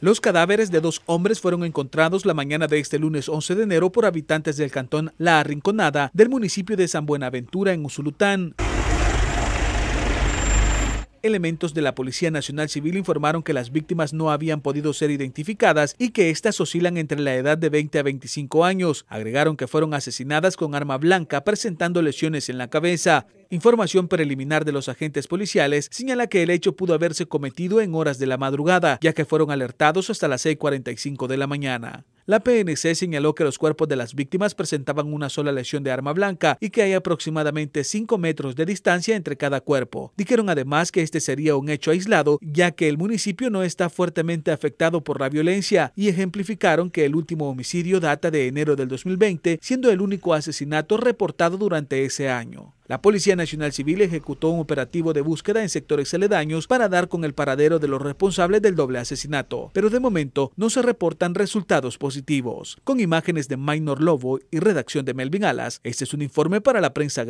Los cadáveres de dos hombres fueron encontrados la mañana de este lunes 11 de enero por habitantes del cantón La Arrinconada del municipio de San Buenaventura en Usulután. Elementos de la Policía Nacional Civil informaron que las víctimas no habían podido ser identificadas y que éstas oscilan entre la edad de 20 a 25 años. Agregaron que fueron asesinadas con arma blanca presentando lesiones en la cabeza. Información preliminar de los agentes policiales señala que el hecho pudo haberse cometido en horas de la madrugada, ya que fueron alertados hasta las 6.45 de la mañana. La PNC señaló que los cuerpos de las víctimas presentaban una sola lesión de arma blanca y que hay aproximadamente 5 metros de distancia entre cada cuerpo. Dijeron además que este sería un hecho aislado, ya que el municipio no está fuertemente afectado por la violencia y ejemplificaron que el último homicidio data de enero del 2020, siendo el único asesinato reportado durante ese año. La Policía Nacional Civil ejecutó un operativo de búsqueda en sectores aledaños para dar con el paradero de los responsables del doble asesinato, pero de momento no se reportan resultados positivos. Con imágenes de Minor Lobo y redacción de Melvin Alas, este es un informe para la prensa